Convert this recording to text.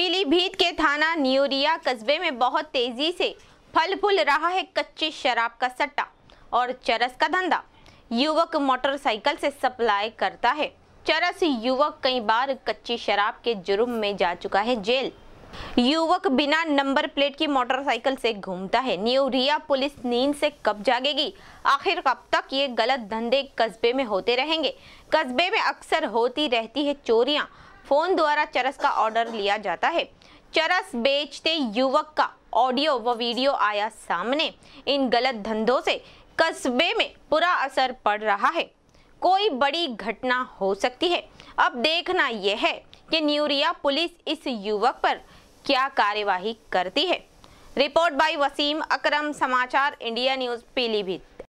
पीलीभीत के थाना न्यूरिया कस्बे में बहुत तेजी से फल फूल रहा है कच्ची शराब का सट्टा और चरस का धंधा युवक मोटरसाइकिल से सप्लाई करता है चरस युवक कई बार कच्ची शराब के जुर्म में जा चुका है जेल युवक बिना नंबर प्लेट की मोटरसाइकिल से घूमता है न्यूरिया पुलिस नींद से कब जागेगी आखिर कब तक ये गलत धंधे कस्बे में होते रहेंगे कस्बे में अक्सर होती रहती है चोरियां फोन द्वारा चरस का ऑर्डर लिया जाता है चरस बेचते युवक का ऑडियो व वीडियो आया सामने इन गलत धंधों से कस्बे में बुरा असर पड़ रहा है कोई बड़ी घटना हो सकती है अब देखना यह है कि न्यूरिया पुलिस इस युवक पर क्या कार्यवाही करती है रिपोर्ट बाय वसीम अकरम समाचार इंडिया न्यूज़ पीलीभीत